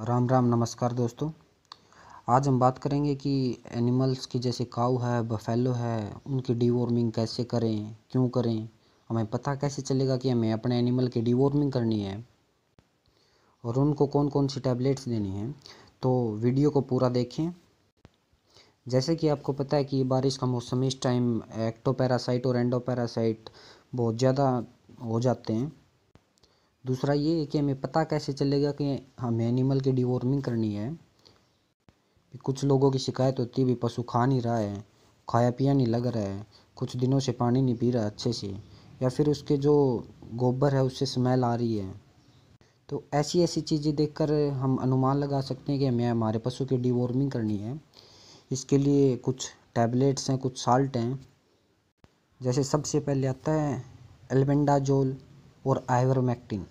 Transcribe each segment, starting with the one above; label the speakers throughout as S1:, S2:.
S1: राम राम नमस्कार दोस्तों आज हम बात करेंगे कि एनिमल्स की जैसे काऊ है बफेलो है उनकी डिवॉर्मिंग कैसे करें क्यों करें हमें पता कैसे चलेगा कि हमें अपने एनिमल की डिवॉर्मिंग करनी है और उनको कौन कौन सी टैबलेट्स देनी है तो वीडियो को पूरा देखें जैसे कि आपको पता है कि बारिश का मौसम इस टाइम एक्टोपैरासाइट और एंडोपैरासाइट बहुत ज़्यादा हो जाते हैं दूसरा ये है कि हमें पता कैसे चलेगा कि हमें एनिमल की डिवॉर्मिंग करनी है कुछ लोगों की शिकायत होती है भी पशु खा नहीं रहा है खाया पिया नहीं लग रहा है कुछ दिनों से पानी नहीं पी रहा अच्छे से या फिर उसके जो गोबर है उससे स्मेल आ रही है तो ऐसी ऐसी चीज़ें देखकर हम अनुमान लगा सकते हैं कि हमें हमारे पशु की डिवॉर्मिंग करनी है इसके लिए कुछ टैबलेट्स हैं कुछ साल्ट हैं जैसे सबसे पहले आता है एलबेंडाजोल और आइवरमेक्टिन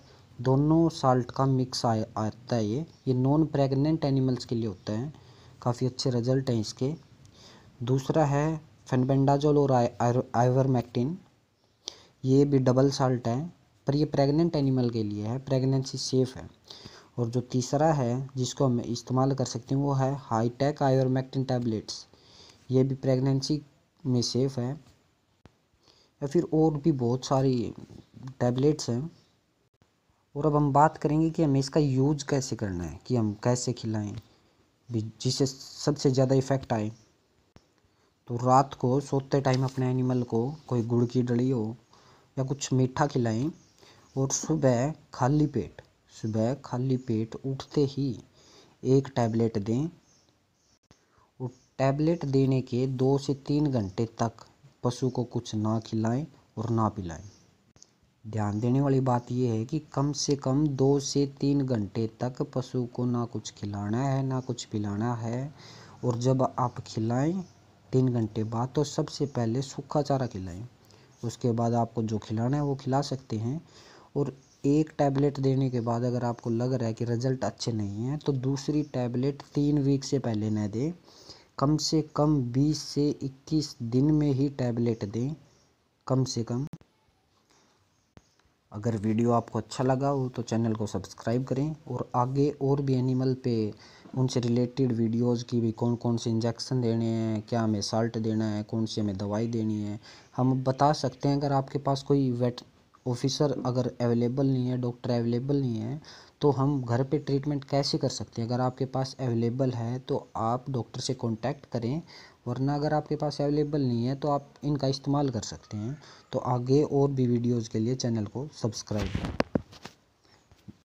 S1: दोनों साल्ट का मिक्स आ, आता है ये ये नॉन प्रेग्नेंट एनिमल्स के लिए होता है काफ़ी अच्छे रिजल्ट हैं इसके दूसरा है फेनबेंडाजोल और आइवरमैक्टिन ये भी डबल साल्ट है पर ये प्रेग्नेंट एनिमल के लिए है प्रेगनेंसी सेफ़ है और जो तीसरा है जिसको हम इस्तेमाल कर सकते हैं वो है हाईटेक आयोरमैक्टिन टैबलेट्स ये भी प्रेगनेंसी में सेफ़ है या फिर और भी बहुत सारी टैबलेट्स हैं और अब हम बात करेंगे कि हमें इसका यूज कैसे करना है कि हम कैसे खिलाएं जिससे सबसे ज़्यादा इफ़ेक्ट आए तो रात को सोते टाइम अपने एनिमल को कोई गुड़ की डली हो या कुछ मीठा खिलाएं और सुबह खाली पेट सुबह खाली पेट उठते ही एक टैबलेट दें और टैबलेट देने के दो से तीन घंटे तक पशु को कुछ ना खिलाएं और ना पिलाएं ध्यान देने वाली बात यह है कि कम से कम दो से तीन घंटे तक पशु को ना कुछ खिलाना है ना कुछ पिलाना है और जब आप खिलाएं तीन घंटे बाद तो सबसे पहले सूखा चारा खिलाएं उसके बाद आपको जो खिलाना है वो खिला सकते हैं और एक टैबलेट देने के बाद अगर आपको लग रहा है कि रिज़ल्ट अच्छे नहीं हैं तो दूसरी टैबलेट तीन वीक से पहले न दें कम से कम बीस से इक्कीस दिन में ही टैबलेट दें कम से कम अगर वीडियो आपको अच्छा लगा हो तो चैनल को सब्सक्राइब करें और आगे और भी एनिमल पे उनसे रिलेटेड वीडियोस की भी कौन कौन से इंजेक्शन देने हैं क्या हमें साल्ट देना है कौन सी हमें दवाई देनी है हम बता सकते हैं अगर आपके पास कोई वेट ऑफिसर अगर अवेलेबल नहीं है डॉक्टर अवेलेबल नहीं है तो हम घर पे ट्रीटमेंट कैसे कर सकते हैं अगर आपके पास अवेलेबल है तो आप डॉक्टर से कांटेक्ट करें वरना अगर आपके पास अवेलेबल नहीं है तो आप इनका इस्तेमाल कर सकते हैं तो आगे और भी वीडियोज़ के लिए चैनल को सब्सक्राइब करें